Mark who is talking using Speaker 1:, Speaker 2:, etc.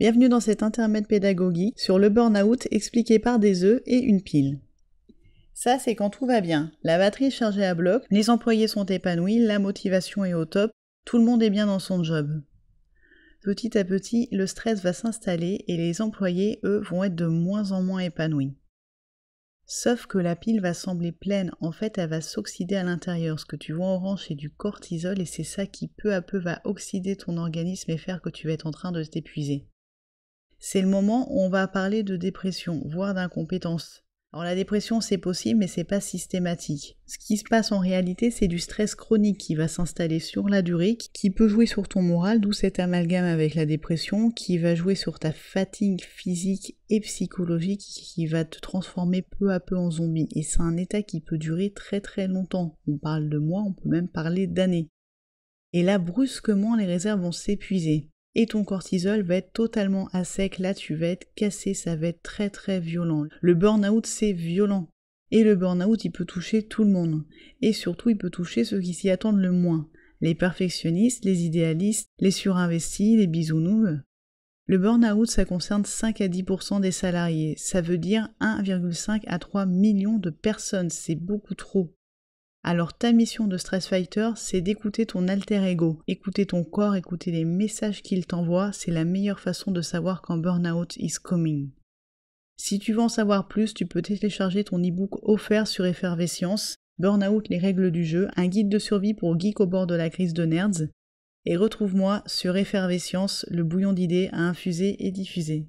Speaker 1: Bienvenue dans cet intermède pédagogie sur le burn-out expliqué par des œufs et une pile. Ça, c'est quand tout va bien. La batterie est chargée à bloc, les employés sont épanouis, la motivation est au top, tout le monde est bien dans son job. Petit à petit, le stress va s'installer et les employés, eux, vont être de moins en moins épanouis. Sauf que la pile va sembler pleine, en fait elle va s'oxyder à l'intérieur. Ce que tu vois en orange c'est du cortisol et c'est ça qui peu à peu va oxyder ton organisme et faire que tu vas être en train de t'épuiser c'est le moment où on va parler de dépression, voire d'incompétence. Alors la dépression c'est possible mais c'est pas systématique. Ce qui se passe en réalité c'est du stress chronique qui va s'installer sur la durée, qui peut jouer sur ton moral, d'où cet amalgame avec la dépression, qui va jouer sur ta fatigue physique et psychologique, qui va te transformer peu à peu en zombie. Et c'est un état qui peut durer très très longtemps. On parle de mois, on peut même parler d'années. Et là brusquement les réserves vont s'épuiser et ton cortisol va être totalement à sec. Là, tu vas être cassé, ça va être très très violent. Le burn-out, c'est violent. Et le burn-out, il peut toucher tout le monde. Et surtout, il peut toucher ceux qui s'y attendent le moins. Les perfectionnistes, les idéalistes, les surinvestis, les bisounous. Le burn-out, ça concerne 5 à 10% des salariés. Ça veut dire 1,5 à 3 millions de personnes. C'est beaucoup trop. Alors ta mission de stress fighter, c'est d'écouter ton alter ego, écouter ton corps, écouter les messages qu'il t'envoie, c'est la meilleure façon de savoir quand burnout is coming. Si tu veux en savoir plus, tu peux télécharger ton e-book offert sur Effervescience, Burnout les règles du jeu, un guide de survie pour geek au bord de la crise de nerds, et retrouve-moi sur Effervescience, le bouillon d'idées à infuser et diffuser.